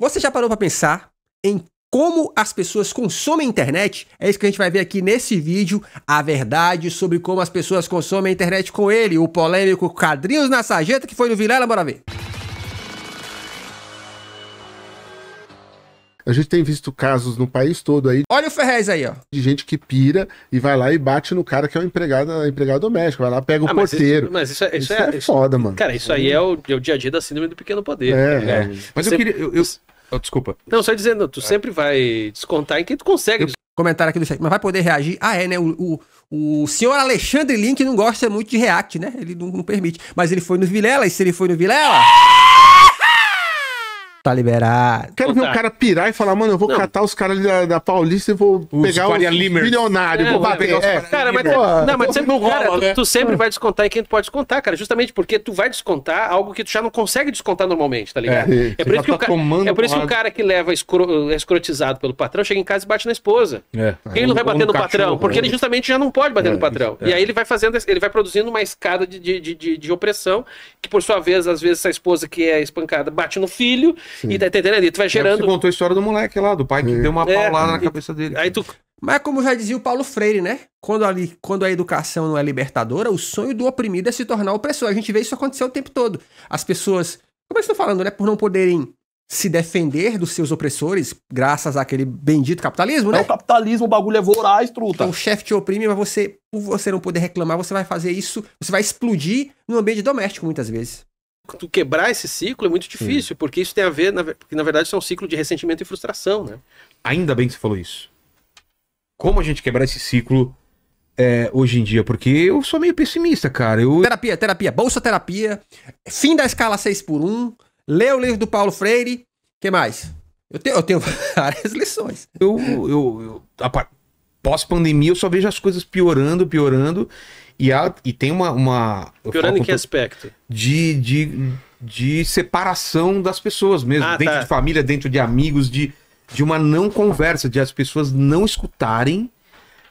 Você já parou para pensar em como as pessoas consomem a internet? É isso que a gente vai ver aqui nesse vídeo, a verdade sobre como as pessoas consomem a internet com ele, o polêmico Cadrinhos na Sarjeta que foi no Vilela, bora ver. A gente tem visto casos no país todo aí. Olha o Ferrez aí, ó. De gente que pira e vai lá e bate no cara que é um empregado, empregado doméstico. Vai lá, pega o ah, mas porteiro. Isso, mas isso, é, isso, isso é, é foda, isso, mano. Cara, isso aí é o, é o, dia a dia da síndrome do pequeno poder. É, né? é. Mas Você, eu queria. Eu, eu... Oh, desculpa. Não, só dizendo, tu sempre vai descontar em quem tu consegue. Eu, comentário aqui do chat, mas vai poder reagir. Ah, é, né? O, o, o senhor Alexandre Link não gosta muito de React, né? Ele não, não permite. Mas ele foi no Vilela, e se ele foi no Vilela tá liberado. Quero ver o cara pirar e falar, mano, eu vou catar os caras da, da Paulista e vou pegar o os bilionários, é, vou bater. É, cara, mas, não, mas sempre, cara, né? tu, sempre vai descontar em quem tu pode descontar, cara, justamente porque tu vai descontar algo que tu já não consegue descontar normalmente, tá ligado? É, é por, isso que o tá cara, é por isso que o cara que leva é escrotizado pelo patrão chega em casa e bate na esposa. É. Quem não vai bater no patrão? Porque né? ele justamente já não pode bater no patrão. E aí ele vai fazendo, ele vai produzindo uma escada de, de, de, de opressão, que por sua vez, às vezes, essa esposa que é espancada bate no filho, Sim. E tá entendendo? E tu vai é, gerando. É, você contou a história do moleque lá, do pai que Sim. deu uma é. paulada é, na cabeça dele. Aí tu... Mas como já dizia o Paulo Freire, né? Quando a, li... quando a educação não é libertadora, o sonho do oprimido é se tornar opressor. A gente vê isso acontecer o tempo todo. As pessoas, como é eu estou falando, né? Por não poderem se defender dos seus opressores, graças àquele bendito capitalismo, né? É o capitalismo, o bagulho é voraz, truta. Então, o chefe te oprime, mas você, por você não poder reclamar, você vai fazer isso, você vai explodir no ambiente doméstico muitas vezes tu quebrar esse ciclo é muito difícil, Sim. porque isso tem a ver, na, porque na verdade isso é um ciclo de ressentimento e frustração, né? Ainda bem que você falou isso. Como a gente quebrar esse ciclo é, hoje em dia? Porque eu sou meio pessimista, cara. Eu... Terapia, terapia, bolsa terapia, fim da escala 6 por 1 lê o livro do Paulo Freire, que mais? Eu tenho, eu tenho várias lições. Eu, eu, eu pós-pandemia eu só vejo as coisas piorando, piorando, e, e tem uma. uma Piorando em que aspecto? De, de, de separação das pessoas mesmo. Ah, dentro tá. de família, dentro de amigos, de, de uma não conversa, de as pessoas não escutarem,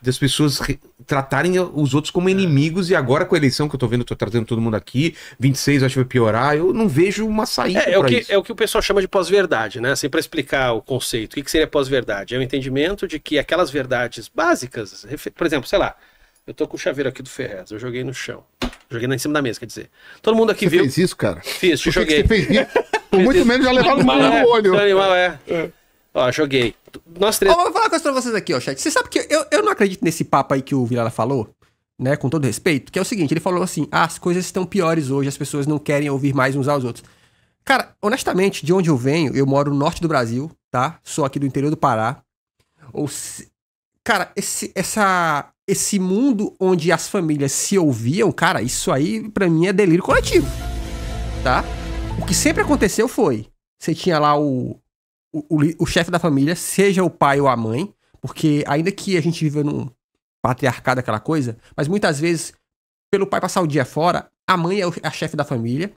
das pessoas tratarem os outros como é. inimigos. É. E agora com a eleição que eu tô vendo, eu tô trazendo todo mundo aqui, 26 acho que vai piorar. Eu não vejo uma saída. É, é o, que, isso. é o que o pessoal chama de pós-verdade, né? Assim, para explicar o conceito. O que, que seria pós-verdade? É o entendimento de que aquelas verdades básicas, por exemplo, sei lá eu tô com o chaveiro aqui do Ferrez, eu joguei no chão. Joguei lá em cima da mesa, quer dizer. Todo mundo aqui você viu. Você fez isso, cara? Fiz, eu joguei. Que você fez isso? Por muito menos já levaram no é, olho. É animal, é. é. Ó, joguei. Nós três. Ó, vou falar uma coisa pra vocês aqui, ó, chat. Você sabe que eu, eu não acredito nesse papo aí que o Vilela falou, né? Com todo respeito, que é o seguinte: ele falou assim, ah, as coisas estão piores hoje, as pessoas não querem ouvir mais uns aos outros. Cara, honestamente, de onde eu venho, eu moro no norte do Brasil, tá? Sou aqui do interior do Pará. Ou se... Cara, esse, essa esse mundo onde as famílias se ouviam, cara, isso aí para mim é delírio coletivo, tá? O que sempre aconteceu foi, você tinha lá o, o, o, o chefe da família, seja o pai ou a mãe, porque ainda que a gente viva num patriarcado, aquela coisa, mas muitas vezes, pelo pai passar o dia fora, a mãe é a chefe da família.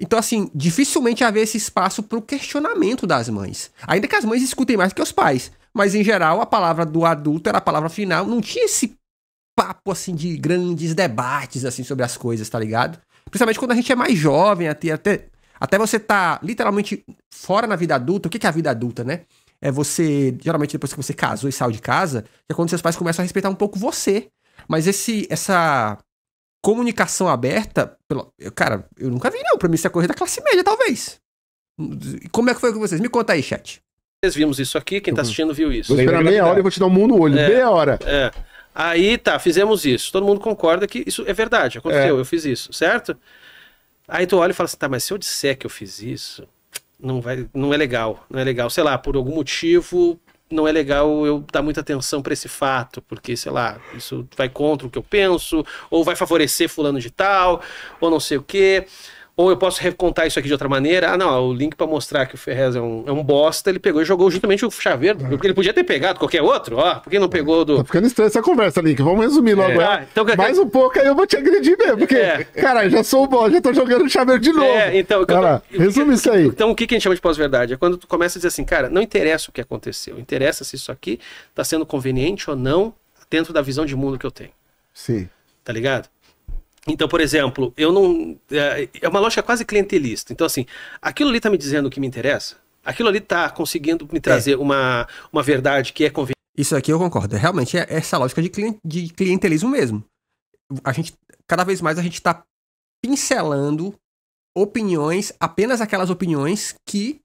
Então, assim, dificilmente haver esse espaço para o questionamento das mães. Ainda que as mães escutem mais que os pais. Mas, em geral, a palavra do adulto era a palavra final. Não tinha esse papo, assim, de grandes debates, assim, sobre as coisas, tá ligado? Principalmente quando a gente é mais jovem, até, até, até você tá literalmente fora na vida adulta. O que é a vida adulta, né? É você, geralmente depois que você casou e saiu de casa, é quando seus pais começam a respeitar um pouco você. Mas esse, essa comunicação aberta, pelo, cara, eu nunca vi não. Pra mim isso é coisa da classe média, talvez. Como é que foi com vocês? Me conta aí, chat. Vocês vimos isso aqui, quem tá assistindo viu isso. Vou esperar meia hora e vou te dar um mundo no olho. É, meia hora. É. Aí tá, fizemos isso. Todo mundo concorda que isso é verdade, aconteceu, é. eu fiz isso, certo? Aí tu olha e fala assim, tá, mas se eu disser que eu fiz isso, não vai, não é legal, não é legal. Sei lá, por algum motivo, não é legal eu dar muita atenção para esse fato, porque sei lá, isso vai contra o que eu penso, ou vai favorecer fulano de tal, ou não sei o quê. Ou eu posso recontar isso aqui de outra maneira. Ah, não, o link para mostrar que o Ferrez é um, é um bosta, ele pegou e jogou justamente o chaveiro. Porque ele podia ter pegado qualquer outro, ó. Por que não pegou do. Tá ficando estranho essa conversa, Link. Vamos resumir logo é. Né? ah, então, Mais um pouco, aí eu vou te agredir mesmo. Porque, é. cara, já sou o bosta, já tô jogando o chaveiro de novo. É, então. Cara, tô... resume isso aí. Então, o que a gente chama de pós-verdade? É quando tu começa a dizer assim, cara, não interessa o que aconteceu. Interessa se isso aqui tá sendo conveniente ou não dentro da visão de mundo que eu tenho. Sim. Tá ligado? Então, por exemplo, eu não. É, é uma lógica quase clientelista. Então, assim, aquilo ali está me dizendo o que me interessa? Aquilo ali está conseguindo me é. trazer é. uma, uma verdade que é conveniente. Isso aqui eu concordo. É, realmente é essa lógica de, client, de clientelismo mesmo. A gente, cada vez mais a gente está pincelando opiniões, apenas aquelas opiniões que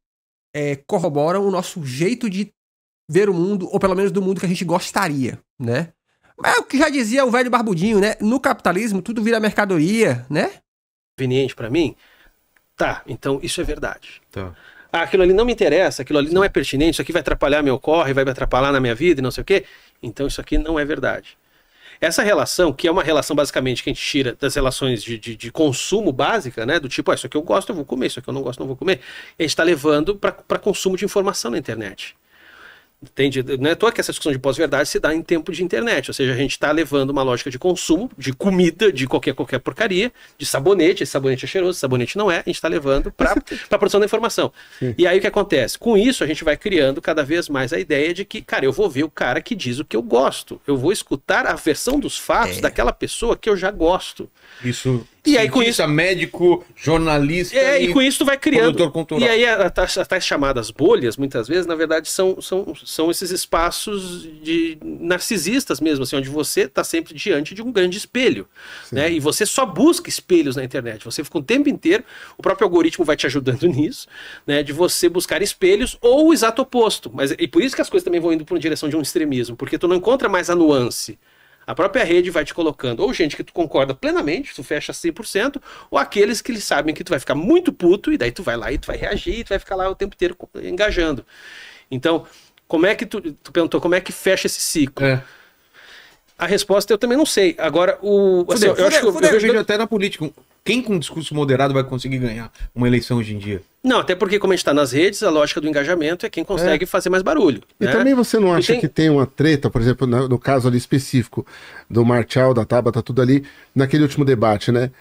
é, corroboram o nosso jeito de ver o mundo, ou pelo menos do mundo que a gente gostaria, né? Mas é o que já dizia o velho Barbudinho, né? No capitalismo, tudo vira mercadoria, né? Conveniente para mim? Tá, então isso é verdade. Tá. Ah, aquilo ali não me interessa, aquilo ali não é pertinente, isso aqui vai atrapalhar meu corre, vai me atrapalhar na minha vida e não sei o quê. Então isso aqui não é verdade. Essa relação, que é uma relação basicamente que a gente tira das relações de, de, de consumo básica, né? Do tipo, ah, isso aqui eu gosto, eu vou comer, isso aqui eu não gosto, eu não vou comer. A gente está levando para consumo de informação na internet. Entende? Não é à toa que essa discussão de pós-verdade se dá em tempo de internet. Ou seja, a gente está levando uma lógica de consumo, de comida, de qualquer, qualquer porcaria, de sabonete, esse sabonete é cheiroso, esse sabonete não é, a gente está levando para a produção da informação. Sim. E aí o que acontece? Com isso, a gente vai criando cada vez mais a ideia de que, cara, eu vou ver o cara que diz o que eu gosto. Eu vou escutar a versão dos fatos é. daquela pessoa que eu já gosto. Isso e aí com isso. médico, jornalista. É, e, e com isso tu vai criando. Cultural. E aí as tais chamadas bolhas, muitas vezes, na verdade, são, são, são esses espaços de narcisistas mesmo, assim, onde você está sempre diante de um grande espelho. Né? E você só busca espelhos na internet. Você fica o um tempo inteiro, o próprio algoritmo vai te ajudando nisso, né? De você buscar espelhos ou o exato oposto. Mas, e por isso que as coisas também vão indo para uma direção de um extremismo, porque tu não encontra mais a nuance. A própria rede vai te colocando ou gente que tu concorda plenamente, tu fecha 100%, ou aqueles que eles sabem que tu vai ficar muito puto e daí tu vai lá e tu vai reagir e tu vai ficar lá o tempo inteiro engajando. Então, como é que tu, tu perguntou, como é que fecha esse ciclo? É. A resposta eu também não sei. Agora, o. Assim, fude, eu acho que eu, eu vejo até na política. Quem com discurso moderado vai conseguir ganhar uma eleição hoje em dia? Não, até porque, como a gente está nas redes, a lógica do engajamento é quem consegue é. fazer mais barulho. E né? também você não acha tem... que tem uma treta, por exemplo, no, caso ali específico do Martial, da Tabata, tá tudo ali, naquele último debate, né?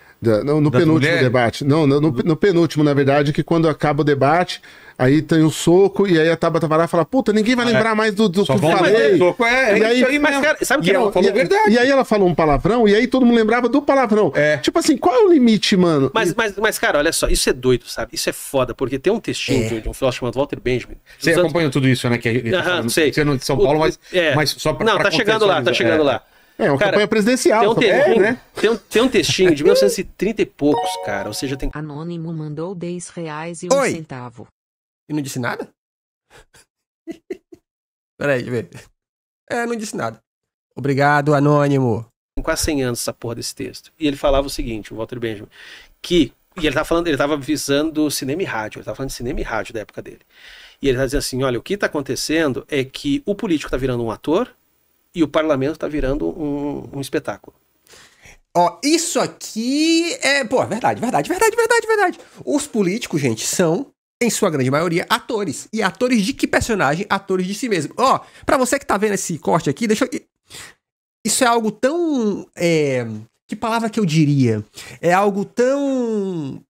Não, no da penúltimo mulher? debate. Não, no, no, no, penúltimo, na verdade, que quando acaba o debate, aí tem o um soco, e aí a Tabata vai lá e fala, puta, ninguém vai ah, é. lembrar é. mais do, do que eu falei. Soco é, é, e aí, aí mas, cara, sabe que ela, ela é falou e, verdade. E aí ela falou um palavrão, e aí todo mundo lembrava do palavrão. É. Tipo assim, qual é o limite, mano? Mas, mas, mas, cara, olha só, isso é doido, sabe? Isso é foda, porque tem um textinho é. de um filósofo chamado Walter Benjamin. Você anos... tudo isso, né? Que é, Aham, sei. Você não de São Paulo, mas, mas só pra Não, pra tá chegando lá, tá chegando lá. É, uma cara, campanha presidencial. Tem um, é, né? tem, um, tem um textinho de 1930 e poucos, cara. Ou seja, tem. Anônimo mandou 10 reais e um Oi. centavo. E não disse nada? Peraí, deixa eu ver. É, não disse nada. Obrigado, Anônimo. Tem quase 100 anos essa porra desse texto. E ele falava o seguinte, o Walter Benjamin, que. E ele tava falando, ele tava visando cinema e rádio, ele tava falando de cinema e rádio da época dele. E ele tá dizendo assim: olha, o que tá acontecendo é que o político tá virando um ator, e o parlamento está virando um, um espetáculo. Ó, isso aqui é. Pô, verdade, verdade, verdade, verdade, verdade. Os políticos, gente, são, em sua grande maioria, atores. E atores de que personagem? Atores de si mesmo. Ó, pra você que tá vendo esse corte aqui, deixa eu. Isso é algo tão. É... Que palavra que eu diria? É algo tão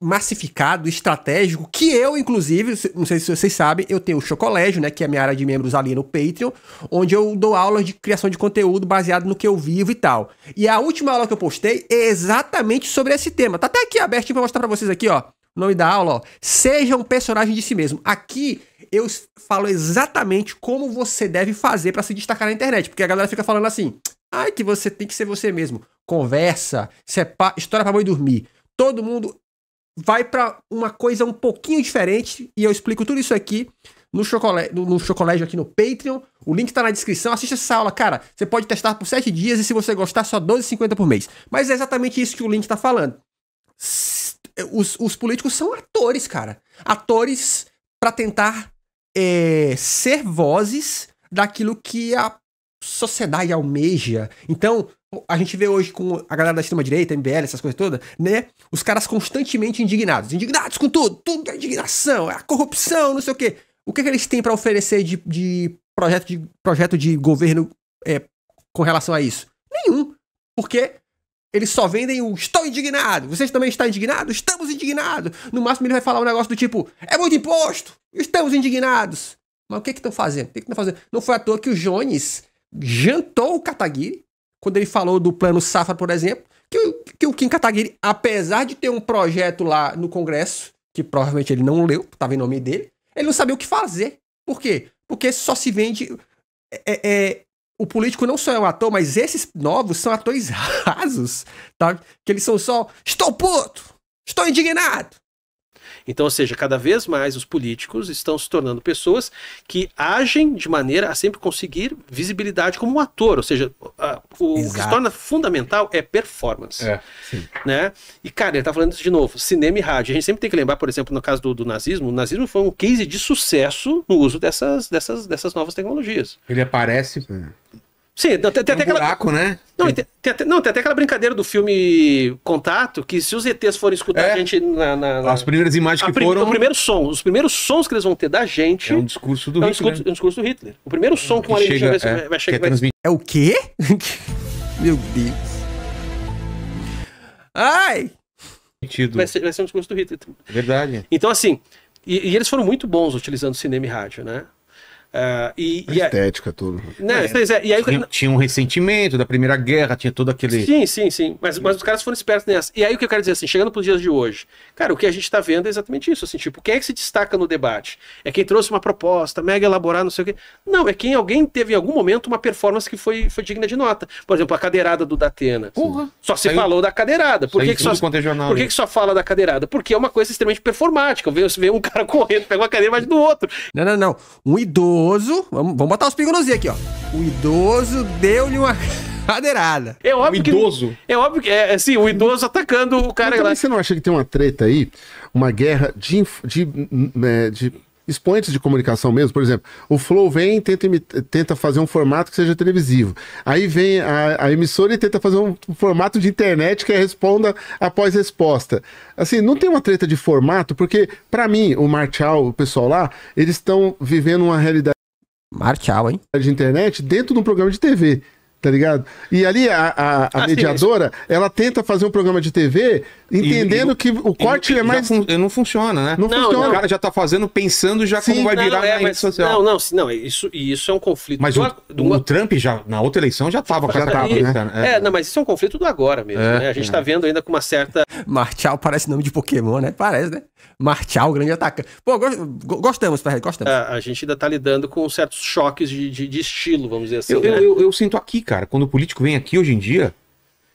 massificado, estratégico, que eu, inclusive, não sei se vocês sabem, eu tenho o Chocolégio, né, que é a minha área de membros ali no Patreon, onde eu dou aulas de criação de conteúdo baseado no que eu vivo e tal. E a última aula que eu postei é exatamente sobre esse tema. Tá até aqui abertinho pra tipo, mostrar pra vocês aqui, ó. O nome da aula, ó. Seja um personagem de si mesmo. Aqui eu falo exatamente como você deve fazer para se destacar na internet, porque a galera fica falando assim, ai, que você tem que ser você mesmo. Conversa, sepa... história pra mãe dormir. Todo mundo vai para uma coisa um pouquinho diferente e eu explico tudo isso aqui no chocolate, no, no chocolate aqui no Patreon. O link tá na descrição. Assista essa aula, cara. Você pode testar por 7 dias e se você gostar, só 12,50 por mês. Mas é exatamente isso que o link tá falando. Os, os políticos são atores, cara. Atores para tentar é, ser vozes daquilo que a sociedade almeja. Então, a gente vê hoje com a galera da extrema-direita, MBL, essas coisas todas, né? Os caras constantemente indignados. Indignados com tudo. Tudo é indignação, é a corrupção, não sei o quê. O que, é que eles têm para oferecer de, de, projeto de projeto de governo é, com relação a isso? Nenhum. Porque eles só vendem o estou indignado. Vocês também estão indignados? Estamos indignados. No máximo ele vai falar um negócio do tipo: é muito imposto, estamos indignados. Mas o que é que estão fazendo? O que é estão fazendo? Não foi à toa que o Jones jantou o Kataguiri quando ele falou do plano Safra, por exemplo, que, que o Kim Kataguiri, apesar de ter um projeto lá no Congresso, que provavelmente ele não leu, estava em nome dele, ele não sabia o que fazer. Por quê? Porque só se vende. É, é, é o político não só é um ator, mas esses novos são atores rasos, tá? Que eles são só. Estou puto! Estou indignado! Então, ou seja, cada vez mais os políticos estão se tornando pessoas que agem de maneira a sempre conseguir visibilidade como um ator. Ou seja, a, o Exato. que se torna fundamental é performance. É, né? E, cara, ele está falando isso de novo: cinema e rádio. A gente sempre tem que lembrar, por exemplo, no caso do, do nazismo, o nazismo foi um case de sucesso no uso dessas, dessas, dessas novas tecnologias. Ele aparece. Sim Sim, tem, tem, tem um até buraco, né? Não tem, tem até, não, tem até aquela brincadeira do filme Contato, que se os ETs forem escutar é. a gente na, na, na... As primeiras imagens que prim... foram... O primeiro som, os primeiros sons que eles vão ter da gente... É um discurso do é um Hitler. Discurso, é um discurso do Hitler. O primeiro som que, que um alienígena chega, vai, é, vai é chegar... É, vai... é o quê? Meu Deus. Ai! Vai ser, vai ser um discurso do Hitler. Verdade. Então, assim, e, e eles foram muito bons utilizando cinema e rádio, né? Uh, e, a estética, tudo. É. é, e aí... tinha, tinha, um ressentimento da Primeira Guerra, tinha todo aquele. Sim, sim, sim. Mas, mas os caras foram espertos nessa. E aí o que eu quero dizer, assim, chegando para os dias de hoje, cara, o que a gente está vendo é exatamente isso. Assim, tipo, quem é que se destaca no debate? É quem trouxe uma proposta, mega elaborada, não sei o quê. Não, é quem alguém teve em algum momento uma performance que foi, foi digna de nota. Por exemplo, a cadeirada do Datena. Porra, só se saiu, falou da cadeirada. Por, que, que, só, é por que, né? que só fala da cadeirada? Porque é uma coisa extremamente performática. Você vê um cara correndo, pega uma cadeira mais do outro. Não, não, não. Um idoso idoso. Vamos, vamos botar os pingos aqui, ó. O idoso deu-lhe uma cadeirada. É óbvio o idoso. Que, é óbvio que. É, assim, o idoso atacando o cara Mas lá. Você não acha que tem uma treta aí? Uma guerra de, de, hum, hum, é, de, de expoentes de comunicação mesmo, por exemplo, o Flow vem e tenta, tenta fazer um formato que seja televisivo. Aí vem a, a, emissora e tenta fazer um formato de internet que responda após resposta. Assim, não tem uma treta de formato, porque, para mim, o Martial, o pessoal lá, eles estão vivendo uma realidade. Martial, hein? De internet dentro de um programa de TV. Tá ligado? E ali a, a, a ah, mediadora, ela tenta fazer um programa de TV entendendo e, e, que o corte e, é mais. Fun, não funciona, né? Não, não funciona. Não. O cara já tá fazendo pensando já sim, como vai não, virar é, rede social. Não, não, não isso, isso é um conflito. Mas do, o, do, o Trump já, na outra eleição, já tava já tava, né? É, é, não, mas isso é um conflito do agora mesmo, é, né? A gente é. tá vendo ainda com uma certa. Martial parece nome de Pokémon, né? Parece, né? Martial, grande atacante. Pô, gostamos, Ferreira, gostamos. A, é, a, gente ainda tá lidando com certos choques de, de, de estilo, vamos dizer assim. Eu, né? eu, eu, eu sinto aqui, cara, quando o político vem aqui hoje em dia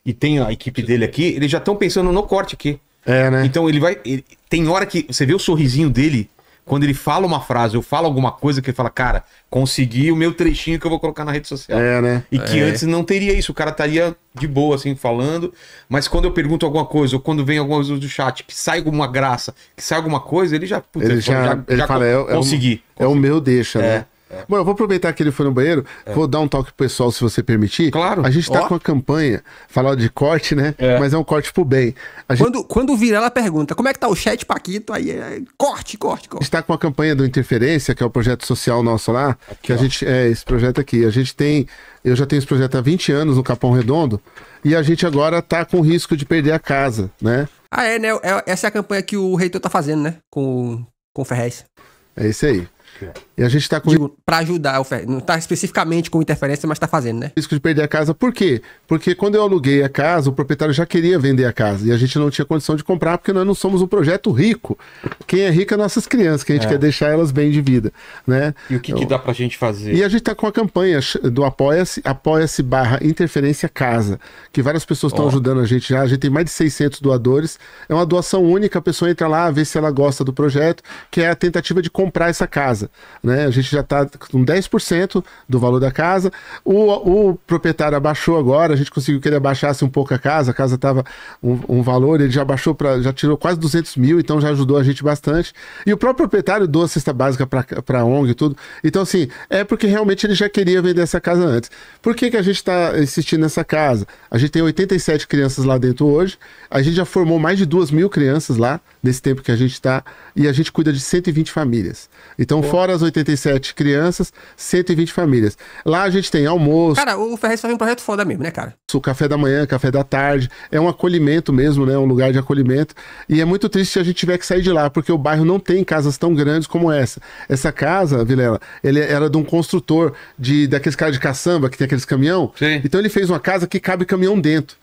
e tem a equipe dele aqui, eles já estão pensando no corte aqui. É, né? Então ele vai. Ele, tem hora que você vê o sorrisinho dele quando ele fala uma frase ou fala alguma coisa que ele fala, cara, consegui o meu trechinho que eu vou colocar na rede social. É, né? E é. que antes não teria isso. O cara estaria de boa, assim, falando. Mas quando eu pergunto alguma coisa, ou quando vem alguma coisa do chat, que sai alguma graça, que sai alguma coisa, ele já. ele, ele já, já, ele já fala, é, é, consegui. É o meu deixa, é. né? É. Bom, eu vou aproveitar que ele foi no banheiro, é. vou dar um toque pro pessoal, se você permitir. Claro. A gente tá Ó. com a campanha, falar de corte, né? É. Mas é um corte pro bem. Quando, quando virar, ela pergunta, como é que tá o chat, Paquito? Aí, é... corte, corte, corte. A gente tá com a campanha do Interferência, que é o projeto social nosso lá, aqui, que a gente, é, esse projeto aqui, a gente tem, eu já tenho esse projeto há 20 anos no Capão Redondo, e a gente agora tá com risco de perder a casa, né? Ah, é, né? É, essa é a campanha que o reitor tá fazendo, né? Com, com o Ferrez. É isso aí. É. E a gente tá com. Digo, pra ajudar, não tá especificamente com interferência, mas tá fazendo, né? Risco de perder a casa, por quê? Porque quando eu aluguei a casa, o proprietário já queria vender a casa e a gente não tinha condição de comprar porque nós não somos um projeto rico. Quem é rico é nossas crianças, que a gente é. quer deixar elas bem de vida, né? E o que, que então, dá pra gente fazer? E a gente tá com a campanha do Apoia-se, Apoia-se barra Interferência Casa, que várias pessoas estão oh. ajudando a gente já. A gente tem mais de 600 doadores. É uma doação única, a pessoa entra lá, vê se ela gosta do projeto, que é a tentativa de comprar essa casa né? A gente já está com 10% do valor da casa. O, o proprietário abaixou agora, a gente conseguiu que ele abaixasse um pouco a casa, a casa estava um, um, valor, ele já abaixou para, já tirou quase 200 mil, então já ajudou a gente bastante. E o próprio proprietário doou a cesta básica para a ONG e tudo. Então, assim, é porque realmente ele já queria vender essa casa antes. Por que, que a gente está insistindo nessa casa? A gente tem 87 crianças lá dentro hoje, a gente já formou mais de 2 mil crianças lá, nesse tempo que a gente está, e a gente cuida de 120 famílias. Então, fora as 87 187 crianças, 120 famílias. Lá a gente tem almoço. Cara, o Ferrez faz um projeto foda mesmo, né, cara? O café da manhã, café da tarde. É um acolhimento mesmo, né? Um lugar de acolhimento. E é muito triste se a gente tiver que sair de lá, porque o bairro não tem casas tão grandes como essa. Essa casa, Vilela, ele era de um construtor de daqueles caras de caçamba que tem aqueles caminhão. Sim. Então ele fez uma casa que cabe caminhão dentro.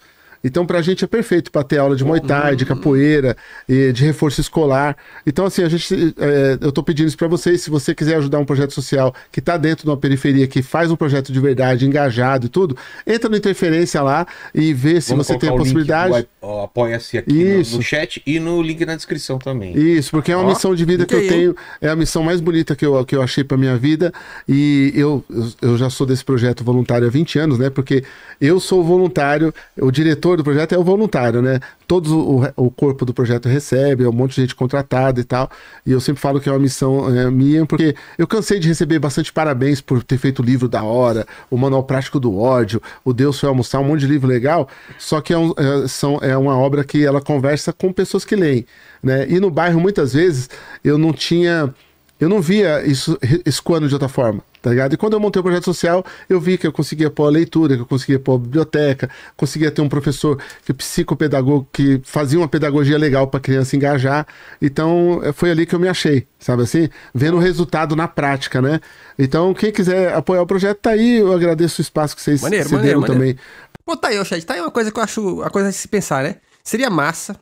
Então, para a gente é perfeito para ter aula de Muay Thai, de capoeira, de reforço escolar. Então, assim, a gente, é, eu estou pedindo isso para vocês. Se você quiser ajudar um projeto social que está dentro de uma periferia, que faz um projeto de verdade, engajado e tudo, entra no interferência lá e vê se Vamos você tem a possibilidade. Apoia-se aqui no, no, chat e no link na descrição também. Isso, porque é uma Ó, missão de vida que eu tenho. É a missão mais bonita que eu, que eu achei para minha vida. E eu, eu já sou desse projeto voluntário há 20 anos, né? Porque eu sou voluntário, o diretor gestor do projeto é o voluntário, né? Todo o, o corpo do projeto recebe, é um monte de gente contratada e tal. E eu sempre falo que é uma missão é, minha, porque eu cansei de receber bastante parabéns por ter feito o livro da hora, o Manual Prático do Ódio, o Deus Foi Almoçar, um monte de livro legal. Só que é, um, é, são, é uma obra que ela conversa com pessoas que leem, né? E no bairro, muitas vezes, eu não tinha... Eu não via isso escoando de outra forma tá ligado? E quando eu montei o projeto social, eu vi que eu conseguia pôr a leitura, que eu conseguia pôr a biblioteca, conseguia ter um professor que é psicopedagogo que fazia uma pedagogia legal para criança engajar. Então, eh, foi ali que eu me achei, sabe assim? Vendo o resultado na prática, né? Então, quem quiser apoiar o projeto, tá aí. Eu agradeço o espaço que vocês maneiro, maneiro, deram maneiro. também. Pô, tá aí, ó, Chad. Tá aí uma coisa que eu acho, a coisa de se pensar, né? Seria massa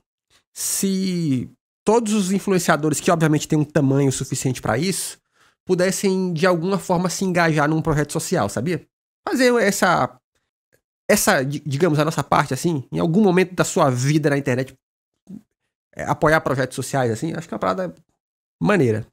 se todos os influenciadores que obviamente têm um tamanho suficiente para isso, pudessem de alguma forma se engajar num projeto social, sabia? Fazer essa essa, digamos, a nossa parte assim, em algum momento da sua vida na internet é, apoiar projetos sociais assim, acho que é uma parada maneira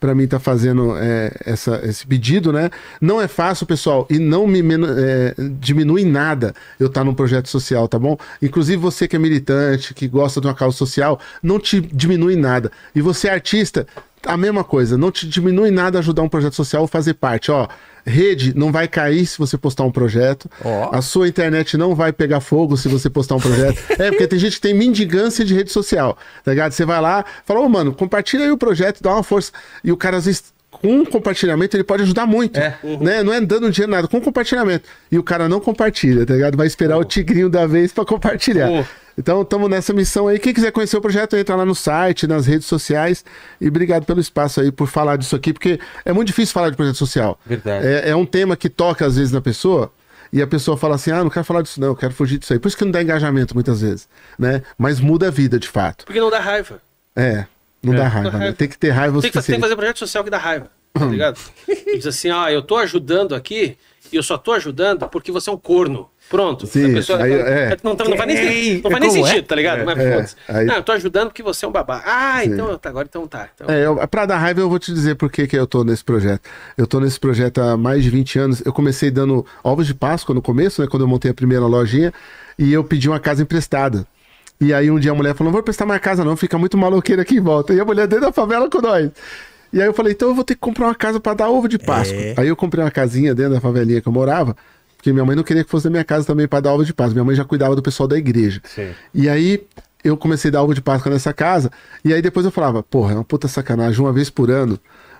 para mim tá fazendo é, essa, esse pedido, né? Não é fácil, pessoal, e não me é, diminui nada eu estar tá num projeto social, tá bom? Inclusive você que é militante, que gosta de uma causa social, não te diminui nada. E você é artista, a mesma coisa, não te diminui nada ajudar um projeto social ou fazer parte. Ó, rede não vai cair se você postar um projeto. Oh. A sua internet não vai pegar fogo se você postar um projeto. é, porque tem gente que tem mendigância de rede social, tá ligado? Você vai lá, fala, ô, oh, mano, compartilha aí o projeto, dá uma força. E o cara às vezes com compartilhamento ele pode ajudar muito. É. Uhum. Né? Não é dando dinheiro nada, com compartilhamento. E o cara não compartilha, tá ligado? Vai esperar o tigrinho da vez para compartilhar. Então estamos nessa missão aí. Quem quiser conhecer o projeto, entra lá no site, nas redes sociais. E obrigado pelo espaço aí por falar disso aqui, porque é muito difícil falar de projeto social. Verdade. É, é um tema que toca às vezes na pessoa. E a pessoa fala assim: ah, não quero falar disso, não, quero fugir disso aí. Por isso que não dá engajamento muitas vezes, né? Mas muda a vida de fato. Porque não dá raiva. É. Não é. dá né? raiva, né? Tem que ter raiva você. Tem que fazer projeto social que dá raiva, tá hum. ligado? Diz assim, ah, eu tô ajudando aqui e eu só tô ajudando porque você é um corno. Pronto. Sim, a pessoa, aí, é. é não, tá, não, não vai é nem, não nem é? sentido, é? tá ligado? É, Mas, é, aí... Não, eu tô ajudando porque você é um babá. Ah, Sim. então tá, agora então tá. Então... É, eu, pra dar raiva, eu vou te dizer por que, que eu tô nesse projeto. Eu tô nesse projeto há mais de 20 anos. Eu comecei dando ovos de Páscoa no começo, né? Quando eu montei a primeira lojinha. E eu pedi uma casa emprestada e aí um dia a mulher falou: não vou prestar mais casa, não, fica muito maloqueiro aqui em volta. E a mulher dentro da favela com nós. E aí eu falei, então eu vou ter que comprar uma casa para dar ovo de Páscoa. É. Aí eu comprei uma casinha dentro da favelinha que eu morava, porque minha mãe não queria que fosse na minha casa também para dar ovo de Páscoa. Minha mãe já cuidava do pessoal da igreja. Sim. E aí eu comecei a dar ovo de Páscoa nessa casa, e aí depois eu falava, porra, é uma puta sacanagem, uma vez por ano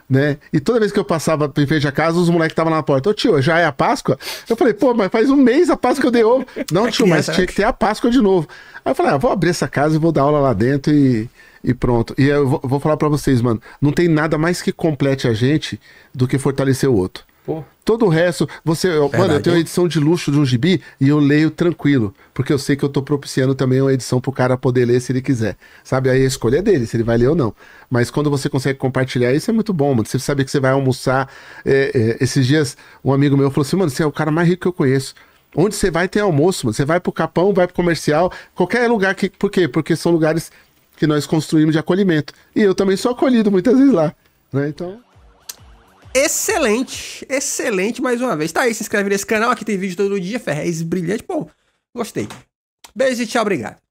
né? E toda vez que eu passava em frente à casa, os moleques estavam na porta. Ô tio, já é a Páscoa? Eu falei, pô, mas faz um mês a Páscoa eu dei ovo. Não, tio, mas tinha que ter a Páscoa de novo. Aí eu falei, ah, vou abrir essa casa e vou dar aula lá dentro e, e pronto. E eu vou, vou falar para vocês, mano, não tem nada mais que complete a gente do que fortalecer o outro. Pô. Todo o resto, você. Verdade. Mano, eu tenho uma edição de luxo de um gibi e eu leio tranquilo. Porque eu sei que eu tô propiciando também uma edição pro cara poder ler se ele quiser. Sabe? Aí a escolha é dele, se ele vai ler ou não. Mas quando você consegue compartilhar, isso é muito bom, mano. Você sabe que você vai almoçar. É, é, esses dias, um amigo meu falou assim, mano, você é o cara mais rico que eu conheço. Onde você vai tem almoço, mano. Você vai pro Capão, vai pro comercial, qualquer lugar que. Por quê? Porque são lugares que nós construímos de acolhimento. E eu também sou acolhido muitas vezes lá. Né? Então excelente, excelente mais uma vez. Tá aí, se inscreve nesse canal, aqui tem vídeo todo dia, Ferrez é brilhante. Bom, gostei. Beijo e tchau, obrigado.